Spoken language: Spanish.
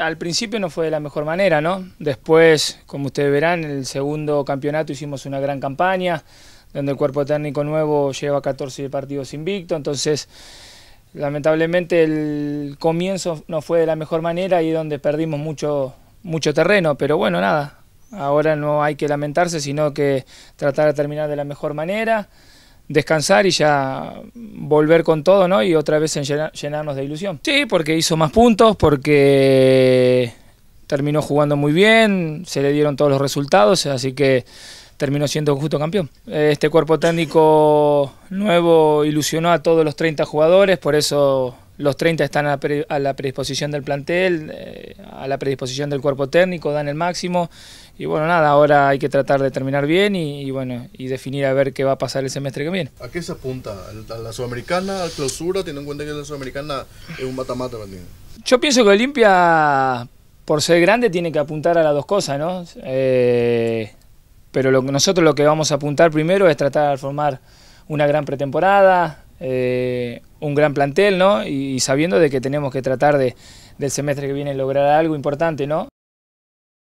al principio no fue de la mejor manera, ¿no? Después, como ustedes verán, en el segundo campeonato hicimos una gran campaña, donde el cuerpo técnico nuevo lleva 14 partidos invicto, entonces lamentablemente el comienzo no fue de la mejor manera y donde perdimos mucho, mucho terreno, pero bueno, nada, ahora no hay que lamentarse, sino que tratar de terminar de la mejor manera descansar y ya volver con todo, ¿no? Y otra vez llenarnos de ilusión. Sí, porque hizo más puntos, porque terminó jugando muy bien, se le dieron todos los resultados, así que terminó siendo justo campeón. Eh, este cuerpo técnico nuevo ilusionó a todos los 30 jugadores, por eso los 30 están a, la predisposición del plantel, eh, a la predisposición del cuerpo técnico, dan el máximo. Y bueno, nada, ahora hay que tratar de terminar bien y, bueno, y definir a ver qué va a pasar el semestre que viene. ¿A qué se apunta? ¿A la Sudamericana, a la clausura, teniendo en cuenta que la Sudamericana es un mata también? Yo pienso que Olimpia, por ser grande, tiene que apuntar a las dos cosas, ¿no? Eh, pero lo, nosotros lo que vamos a apuntar primero es tratar de formar una gran pretemporada, eh, un gran plantel, ¿no? Y, sabiendo de que tenemos que tratar del semestre que viene lograr algo importante, ¿no?